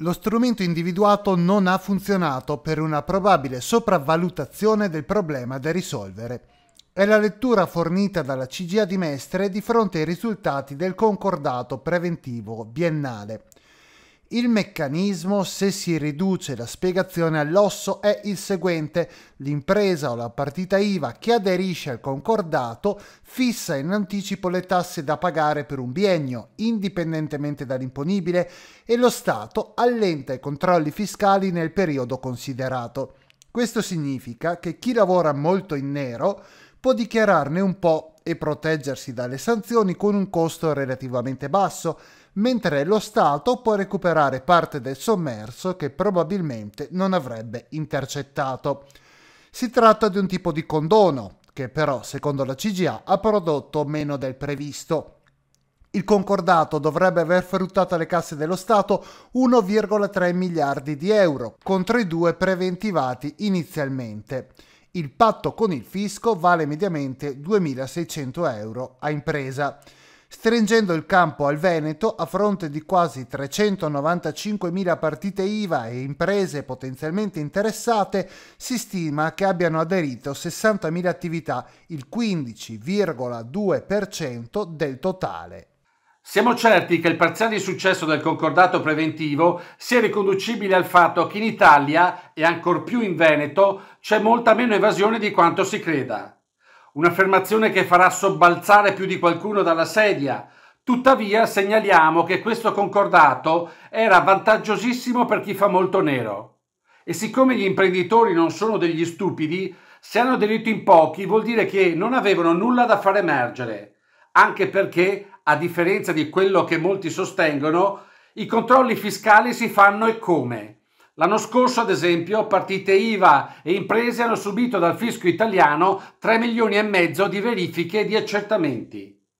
lo strumento individuato non ha funzionato per una probabile sopravvalutazione del problema da risolvere. È la lettura fornita dalla CGA di Mestre di fronte ai risultati del concordato preventivo biennale. Il meccanismo, se si riduce la spiegazione all'osso, è il seguente. L'impresa o la partita IVA che aderisce al concordato fissa in anticipo le tasse da pagare per un biennio, indipendentemente dall'imponibile, e lo Stato allenta i controlli fiscali nel periodo considerato. Questo significa che chi lavora molto in nero può dichiararne un po' e proteggersi dalle sanzioni con un costo relativamente basso, mentre lo Stato può recuperare parte del sommerso che probabilmente non avrebbe intercettato. Si tratta di un tipo di condono, che però, secondo la CGA, ha prodotto meno del previsto. Il concordato dovrebbe aver fruttato alle casse dello Stato 1,3 miliardi di euro contro i due preventivati inizialmente. Il patto con il fisco vale mediamente 2.600 euro a impresa, stringendo il campo al Veneto a fronte di quasi 395.000 partite IVA e imprese potenzialmente interessate, si stima che abbiano aderito 60.000 attività, il 15,2% del totale. Siamo certi che il parziale successo del concordato preventivo sia riconducibile al fatto che in Italia, e ancor più in Veneto, c'è molta meno evasione di quanto si creda. Un'affermazione che farà sobbalzare più di qualcuno dalla sedia. Tuttavia segnaliamo che questo concordato era vantaggiosissimo per chi fa molto nero. E siccome gli imprenditori non sono degli stupidi, se hanno aderito in pochi vuol dire che non avevano nulla da far emergere anche perché, a differenza di quello che molti sostengono, i controlli fiscali si fanno e come. L'anno scorso, ad esempio, partite IVA e imprese hanno subito dal fisco italiano 3 milioni e mezzo di verifiche e di accertamenti.